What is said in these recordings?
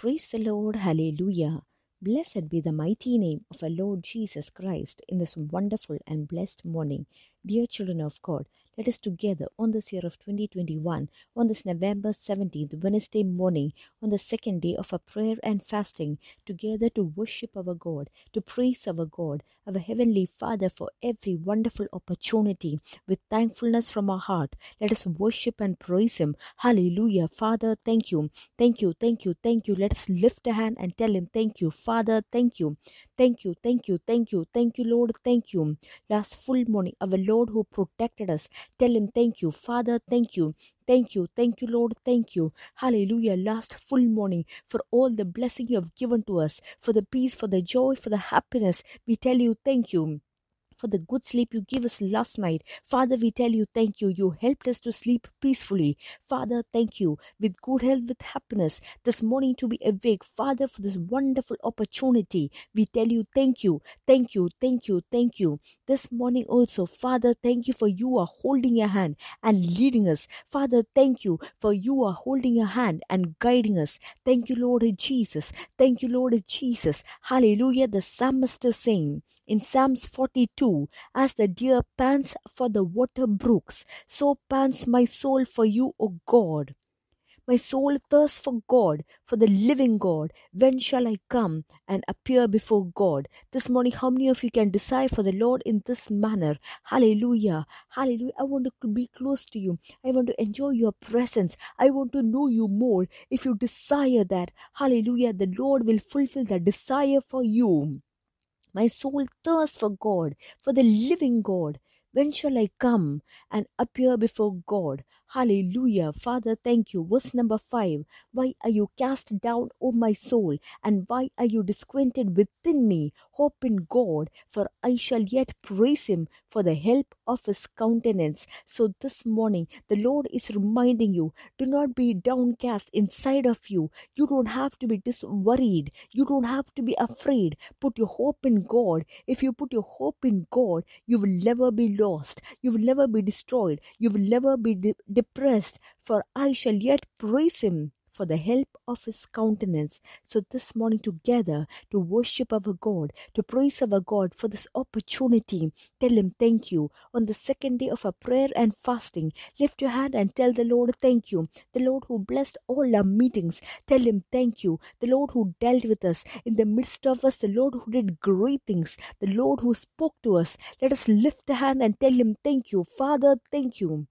Praise the Lord, hallelujah. Blessed be the mighty name of our Lord Jesus Christ in this wonderful and blessed morning. Dear children of God, let us together on this year of 2021, on this November 17th, Wednesday morning, on the second day of our prayer and fasting, together to worship our God, to praise our God, our Heavenly Father, for every wonderful opportunity. With thankfulness from our heart, let us worship and praise Him. Hallelujah. Father, thank you. Thank you. Thank you. Thank you. Let us lift a hand and tell Him, Thank you. Father, thank you. Thank you. Thank you. Thank you. Thank you, Lord. Thank you. Last full morning, our Lord, who protected us. Tell Him, Thank you, Father, thank you. Thank you, thank you, Lord, thank you. Hallelujah. Last full morning for all the blessing you have given to us, for the peace, for the joy, for the happiness. We tell you, thank you for the good sleep you gave us last night. Father, we tell you thank you. You helped us to sleep peacefully. Father, thank you. With good health, with happiness. This morning to be awake. Father, for this wonderful opportunity. We tell you thank you. Thank you. Thank you. Thank you. This morning also, Father, thank you for you are holding your hand and leading us. Father, thank you for you are holding your hand and guiding us. Thank you, Lord Jesus. Thank you, Lord Jesus. Hallelujah. The psalmist is saying in Psalms 42 as the deer pants for the water brooks, so pants my soul for you, O God. My soul thirsts for God, for the living God. When shall I come and appear before God? This morning, how many of you can decide for the Lord in this manner? Hallelujah. Hallelujah. I want to be close to you. I want to enjoy your presence. I want to know you more. If you desire that, hallelujah, the Lord will fulfill the desire for you. My soul thirsts for God, for the living God. When shall I come and appear before God? Hallelujah. Father, thank you. Verse number five. Why are you cast down, O my soul? And why are you disquieted within me? Hope in God, for I shall yet praise him for the help of his countenance. So this morning, the Lord is reminding you do not be downcast inside of you. You don't have to be dis- worried. You don't have to be afraid. Put your hope in God. If you put your hope in God, you will never be lost. You will never be destroyed. You will never be. De- depressed, for I shall yet praise him for the help of his countenance. So, this morning, together to worship our God, to praise our God for this opportunity, tell him thank you. On the second day of our prayer and fasting, lift your hand and tell the Lord thank you. The Lord who blessed all our meetings, tell him thank you. The Lord who dealt with us in the midst of us, the Lord who did great things, the Lord who spoke to us. Let us lift a hand and tell him thank you. Father, thank you.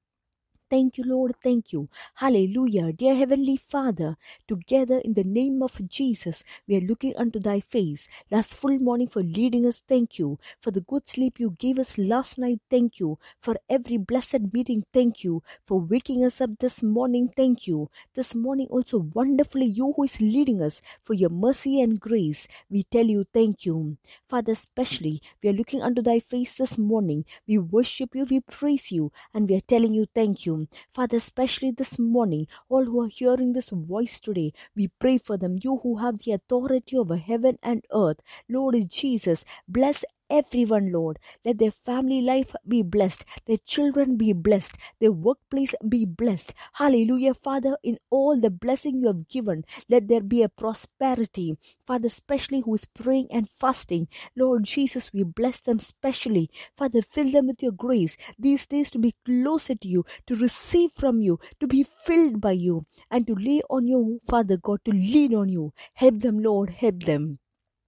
Thank you, Lord. Thank you. Hallelujah. Dear Heavenly Father, together in the name of Jesus, we are looking unto thy face. Last full morning for leading us. Thank you. For the good sleep you gave us last night. Thank you. For every blessed meeting. Thank you. For waking us up this morning. Thank you. This morning also wonderfully you who is leading us for your mercy and grace. We tell you thank you. Father, especially we are looking unto thy face this morning. We worship you. We praise you. And we are telling you thank you. Father, especially this morning, all who are hearing this voice today, we pray for them. You who have the authority over heaven and earth, Lord Jesus, bless everyone, Lord. Let their family life be blessed, their children be blessed, their workplace be blessed. Hallelujah, Father, in all the blessing you have given, let there be a prosperity. Father, especially who is praying and fasting, Lord Jesus, we bless them specially. Father, fill them with your grace these days to be closer to you, to receive from you, to be filled by you, and to lay on you, Father God, to lean on you. Help them, Lord, help them.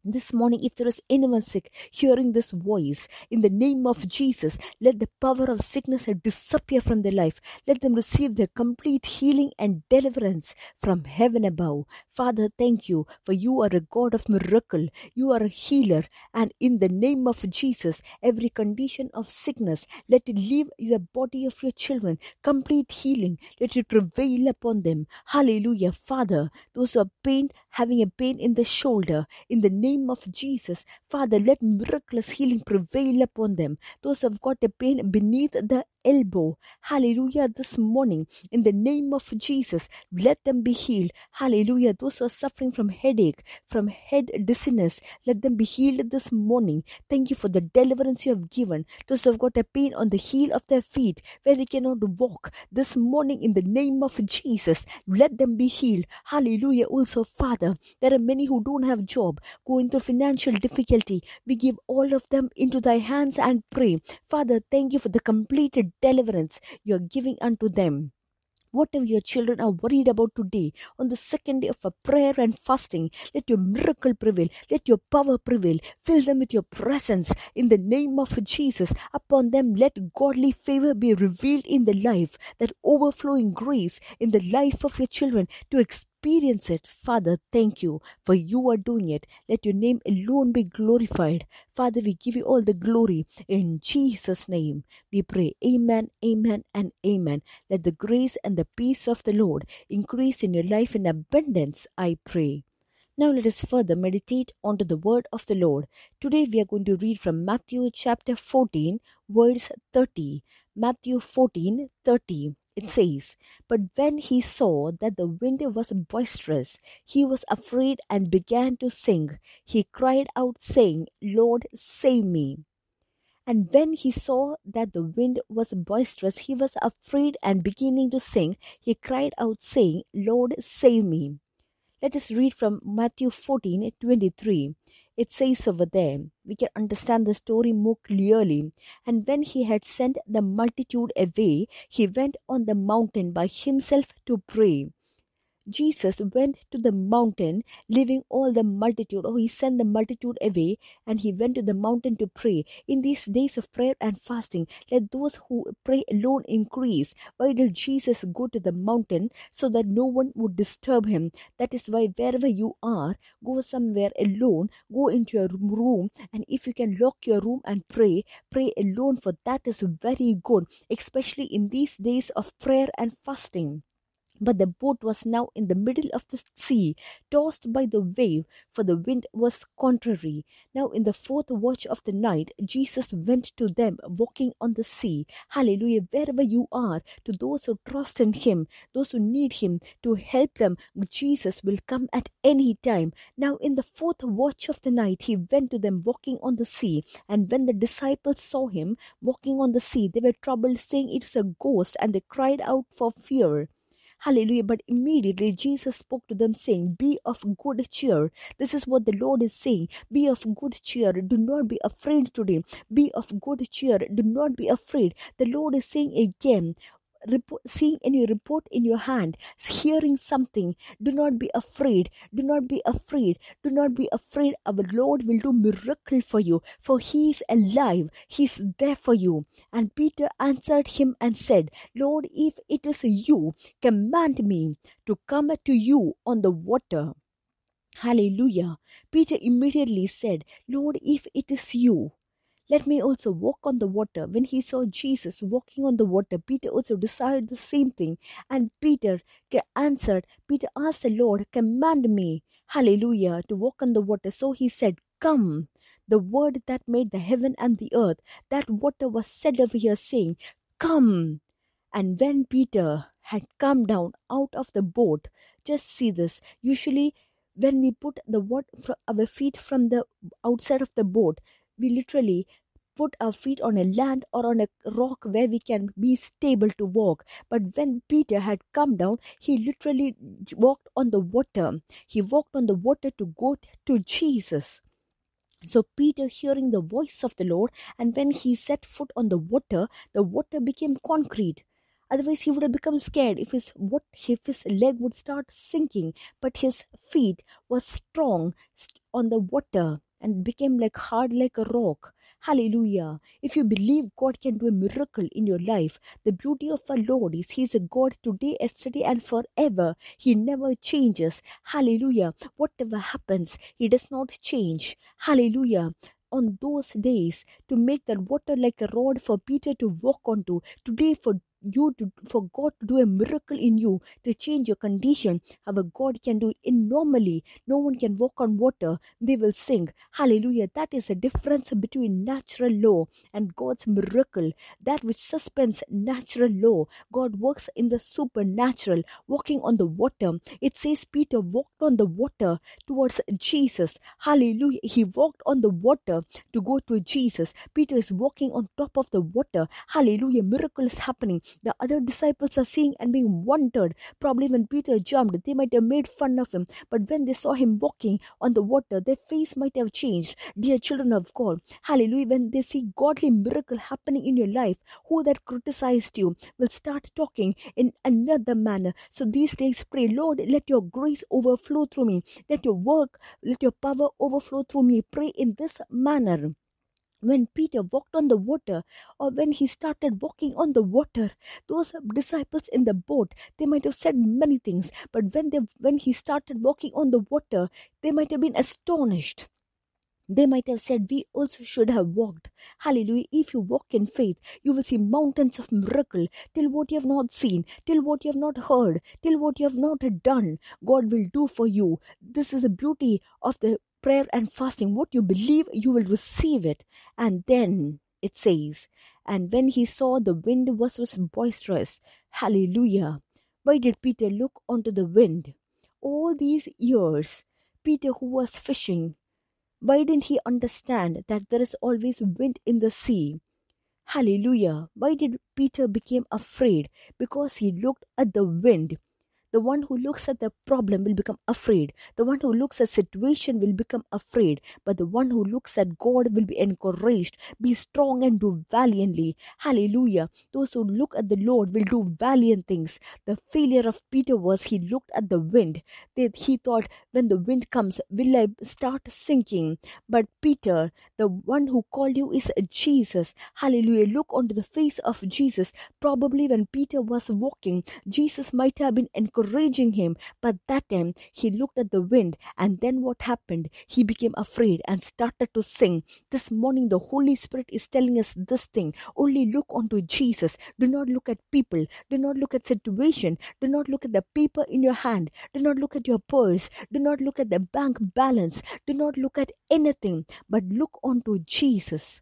This morning, if there is anyone sick hearing this voice, in the name of Jesus, let the power of sickness disappear from their life. Let them receive their complete healing and deliverance from heaven above, Father, thank you, for you are a God of miracle. You are a healer. And in the name of Jesus, every condition of sickness, let it leave the body of your children. Complete healing, let it prevail upon them. Hallelujah. Father, those who are pain having a pain in the shoulder, in the name of Jesus, Father, let miraculous healing prevail upon them. Those who have got a pain beneath the elbow. Hallelujah. This morning, in the name of Jesus, let them be healed. Hallelujah. Those who are suffering from headache, from head dizziness, let them be healed this morning. Thank you for the deliverance you have given. Those who have got a pain on the heel of their feet where they cannot walk, this morning, in the name of Jesus, let them be healed. Hallelujah. Also, Father, there are many who don't have job, going through financial difficulty. We give all of them into thy hands and pray. Father, thank you for the completed deliverance you are giving unto them. Whatever your children are worried about today, on the second day of a prayer and fasting, let your miracle prevail. Let your power prevail. Fill them with your presence in the name of Jesus. Upon them, let godly favor be revealed in the life, that overflowing grace in the life of your children to experience experience it. Father, thank you for you are doing it. Let your name alone be glorified. Father, we give you all the glory in Jesus' name. We pray. Amen, amen, and amen. Let the grace and the peace of the Lord increase in your life in abundance, I pray. Now let us further meditate onto the word of the Lord. Today we are going to read from Matthew chapter 14, verse 30. Matthew 14, 30. It says, But when he saw that the wind was boisterous, he was afraid and began to sink. He cried out, saying, Lord, save me. And when he saw that the wind was boisterous, he was afraid and beginning to sink. He cried out, saying, Lord, save me. Let us read from Matthew 14 23 it says over there, we can understand the story more clearly. And when he had sent the multitude away, he went on the mountain by himself to pray. Jesus went to the mountain, leaving all the multitude, or oh, he sent the multitude away, and he went to the mountain to pray. In these days of prayer and fasting, let those who pray alone increase. Why did Jesus go to the mountain? So that no one would disturb him. That is why wherever you are, go somewhere alone, go into your room, and if you can lock your room and pray, pray alone, for that is very good, especially in these days of prayer and fasting. But the boat was now in the middle of the sea, tossed by the wave, for the wind was contrary. Now in the fourth watch of the night, Jesus went to them walking on the sea. Hallelujah. Wherever you are, to those who trust in Him, those who need Him to help them, Jesus will come at any time. Now in the fourth watch of the night, He went to them walking on the sea. And when the disciples saw Him walking on the sea, they were troubled, saying it is a ghost, and they cried out for fear. Hallelujah. But immediately Jesus spoke to them, saying, Be of good cheer. This is what the Lord is saying. Be of good cheer. Do not be afraid today. Be of good cheer. Do not be afraid. The Lord is saying again, report, seeing any report in your hand, hearing something, do not be afraid. Do not be afraid. Do not be afraid. Our Lord will do miracle for you, for He is alive. He is there for you. And Peter answered him and said, Lord, if it is you, command me to come to you on the water. Hallelujah. Peter immediately said, Lord, if it is you, let me also walk on the water. When he saw Jesus walking on the water, Peter also desired the same thing. And Peter answered, Peter asked the Lord, Command me, hallelujah, to walk on the water. So he said, Come. The word that made the heaven and the earth, that water was said over here, saying, Come. And when Peter had come down out of the boat, just see this. Usually, when we put the word our feet from the outside of the boat, we literally put our feet on a land or on a rock where we can be stable to walk. But when Peter had come down, he literally walked on the water. He walked on the water to go to Jesus. So Peter, hearing the voice of the Lord, and when he set foot on the water, the water became concrete. Otherwise, he would have become scared if his what if his leg would start sinking. But his feet were strong on the water and became like hard like a rock. Hallelujah. If you believe God can do a miracle in your life, the beauty of our Lord is He is a God today, yesterday, and forever. He never changes. Hallelujah. Whatever happens, He does not change. Hallelujah on those days to make that water like a rod for Peter to walk onto. Today, for you to, for God to do a miracle in you to change your condition. however God can do it normally. No one can walk on water. They will sing. Hallelujah. That is the difference between natural law and God's miracle. That which suspends natural law. God works in the supernatural, walking on the water. It says Peter walked on the water towards Jesus. Hallelujah. He walked on the water to go to Jesus. Peter is walking on top of the water. Hallelujah. Miracle is happening. The other disciples are seeing and being wondered. Probably when Peter jumped, they might have made fun of him, but when they saw him walking on the water, their face might have changed. Dear children of God, hallelujah, when they see godly miracle happening in your life, who that criticized you will start talking in another manner. So these days, pray, Lord, let your grace overflow through me, let your work, let your power overflow through me. Pray in this manner when Peter walked on the water or when he started walking on the water, those disciples in the boat, they might have said many things, but when they when he started walking on the water, they might have been astonished. They might have said, We also should have walked. Hallelujah. If you walk in faith, you will see mountains of miracle. Till what you have not seen, till what you have not heard, till what you have not done, God will do for you. This is the beauty of the prayer and fasting. What you believe, you will receive it. And then it says, And when he saw the wind was, boisterous, hallelujah. Why did Peter look onto the wind? All these years, Peter, who was fishing, why didn't he understand that there is always wind in the sea? Hallelujah. Why did Peter become afraid? Because he looked at the wind the one who looks at the problem will become afraid the one who looks at situation will become afraid but the one who looks at god will be encouraged be strong and do valiantly hallelujah those who look at the lord will do valiant things the failure of peter was he looked at the wind he thought when the wind comes will i start sinking but peter the one who called you is jesus hallelujah look onto the face of jesus probably when peter was walking jesus might have been encouraged encouraging him. But that time he looked at the wind, and then what happened? He became afraid and started to sing. This morning, the Holy Spirit is telling us this thing only look unto Jesus. Do not look at people. Do not look at situation. Do not look at the paper in your hand. Do not look at your purse. Do not look at the bank balance. Do not look at anything, but look unto Jesus.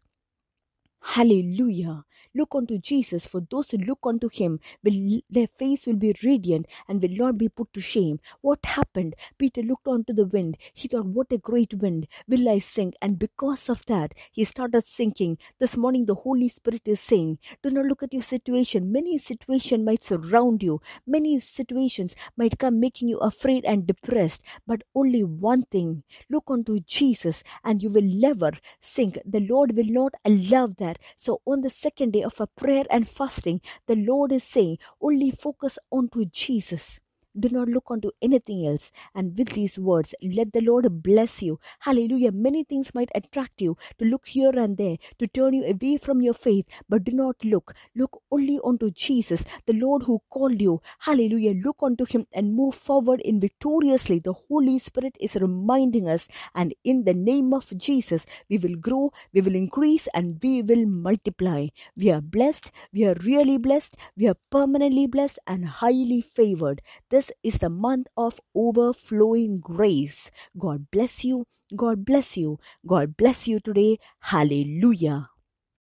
Hallelujah. Look unto Jesus, for those who look unto him, will, their face will be radiant and will not be put to shame. What happened? Peter looked unto the wind. He thought, What a great wind! Will I sink? And because of that, he started sinking. This morning, the Holy Spirit is saying, Do not look at your situation. Many situations might surround you, many situations might come making you afraid and depressed. But only one thing look unto Jesus, and you will never sink. The Lord will not allow that. So, on the second day of a prayer and fasting, the Lord is saying, only focus onto Jesus do not look onto anything else. And with these words, let the Lord bless you. Hallelujah. Many things might attract you to look here and there, to turn you away from your faith, but do not look. Look only onto Jesus, the Lord who called you. Hallelujah. Look onto him and move forward in victoriously. The Holy Spirit is reminding us. And in the name of Jesus, we will grow, we will increase, and we will multiply. We are blessed. We are really blessed. We are permanently blessed and highly favored. This this is the month of overflowing grace. God bless you. God bless you. God bless you today. Hallelujah.